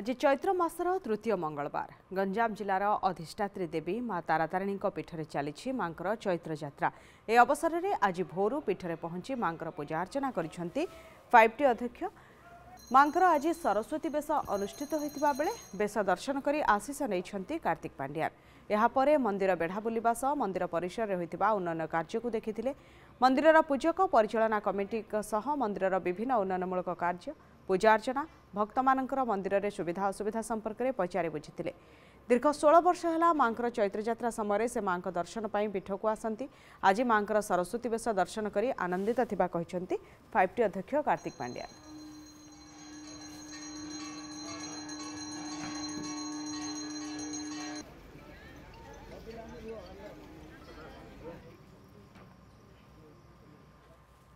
ଆଜି ଚୈତ୍ର ମାସର ତୃତୀୟ ମଙ୍ଗଳବାର ଗଞ୍ଜାମ ଜିଲ୍ଲାର ଅଧିଷ୍ଠାତ୍ରୀ ଦେବୀ ମା ତାରାତାରିଣୀଙ୍କ ପୀଠରେ ଚାଲିଛି ମାଙ୍କର ଚୈତ୍ର ଯାତ୍ରା ଏ ଅବସରରେ ଆଜି ଭୋରୁ ପୀଠରେ ପହଞ୍ଚି ମାଙ୍କର ପୂଜାର୍ଚ୍ଚନା କରିଛନ୍ତି ଫାଇଭ୍ ଟି ଅଧ୍ୟକ୍ଷ ମାଙ୍କର ଆଜି ସରସ୍ୱତୀ ବେଶ ଅନୁଷ୍ଠିତ ହୋଇଥିବା ବେଳେ ବେଶ ଦର୍ଶନ କରି ଆଶିଷ ନେଇଛନ୍ତି କାର୍ତ୍ତିକ ପାଣ୍ଡିଆନ୍ ଏହାପରେ ମନ୍ଦିର ବେଢ଼ା ବୁଲିବା ସହ ମନ୍ଦିର ପରିସରରେ ହୋଇଥିବା ଉନ୍ନୟନ କାର୍ଯ୍ୟକୁ ଦେଖିଥିଲେ ମନ୍ଦିରର ପୂଜକ ପରିଚାଳନା କମିଟିଙ୍କ ସହ ମନ୍ଦିରର ବିଭିନ୍ନ ଉନ୍ନୟନମୂଳକ କାର୍ଯ୍ୟ ପୂଜାର୍ଚ୍ଚନା ଭକ୍ତମାନଙ୍କର ମନ୍ଦିରରେ ସୁବିଧା ଅସୁବିଧା ସମ୍ପର୍କରେ ପଚାରି ବୁଝିଥିଲେ ଦୀର୍ଘ ଷୋହଳ ବର୍ଷ ହେଲା ମାଙ୍କର ଚୈତ୍ରଯାତ୍ରା ସମୟରେ ସେ ମାଙ୍କ ଦର୍ଶନ ପାଇଁ ପୀଠକୁ ଆସନ୍ତି ଆଜି ମାଙ୍କର ସରସ୍ୱତୀ ବେଶ ଦର୍ଶନ କରି ଆନନ୍ଦିତ ଥିବା କହିଛନ୍ତି ଫାଇଭ୍ ଟି ଅଧ୍ୟକ୍ଷ କାର୍ତ୍ତିକ ପାଣ୍ଡିଆ